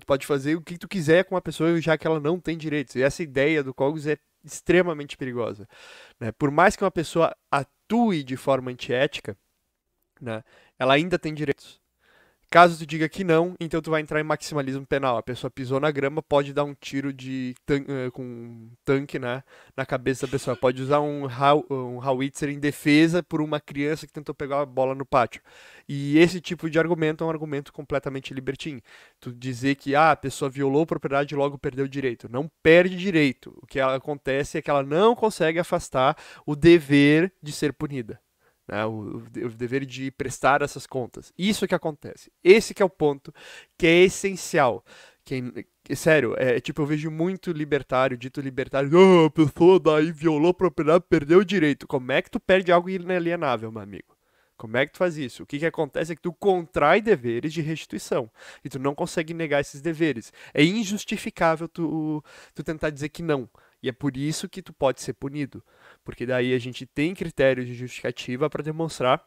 Tu pode fazer o que tu quiser com uma pessoa já que ela não tem direitos. E essa ideia do Cogos é extremamente perigosa. Né? Por mais que uma pessoa atue de forma antiética, né, ela ainda tem direitos. Caso tu diga que não, então tu vai entrar em maximalismo penal. A pessoa pisou na grama, pode dar um tiro de tan eh, com um tanque né, na cabeça da pessoa. Pode usar um, how um howitzer em defesa por uma criança que tentou pegar a bola no pátio. E esse tipo de argumento é um argumento completamente libertino. Tu dizer que ah, a pessoa violou a propriedade e logo perdeu o direito. Não perde direito. O que acontece é que ela não consegue afastar o dever de ser punida né? o, o, dever de prestar essas contas. Isso é que acontece. Esse que é o ponto que é essencial. sério, é, é tipo, eu vejo muito libertário, dito libertário, oh, a pessoa daí violou a propriedade, né, perdeu o direito. Como é que tu perde algo inalienável, meu amigo? Como é que tu faz isso? O que, que acontece é que tu contrai deveres de restituição e tu não consegue negar esses deveres. É injustificável tu, tu tentar dizer que não. E é por isso que tu pode ser punido, porque daí a gente tem critérios de justificativa para demonstrar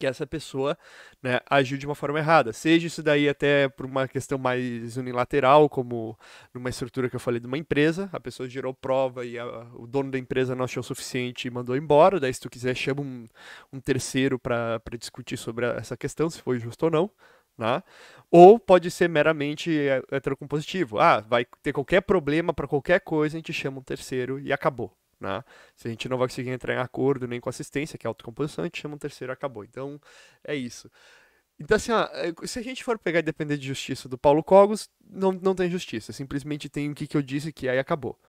que essa pessoa né, agiu de uma forma errada. Seja isso daí até por uma questão mais unilateral, como numa estrutura que eu falei de uma empresa, a pessoa gerou prova e a, o dono da empresa não achou o suficiente e mandou embora. Daí, se tu quiser, chama um, um terceiro para discutir sobre a, essa questão, se foi justo ou não né? Ou pode ser meramente eh, heterocompositivo. Ah, vai ter qualquer problema para qualquer coisa, a gente chama um terceiro e acabou. Né? Se a gente não vai conseguir entrar em acordo nem com assistência, que é autocomposição, a gente chama um terceiro e acabou. Então, é isso. Então, assim, ó, eh, se a gente for pegar e depender de justiça do Paulo Cogos, não, não tem justiça. Simplesmente tem o que, que eu disse que aí é acabou.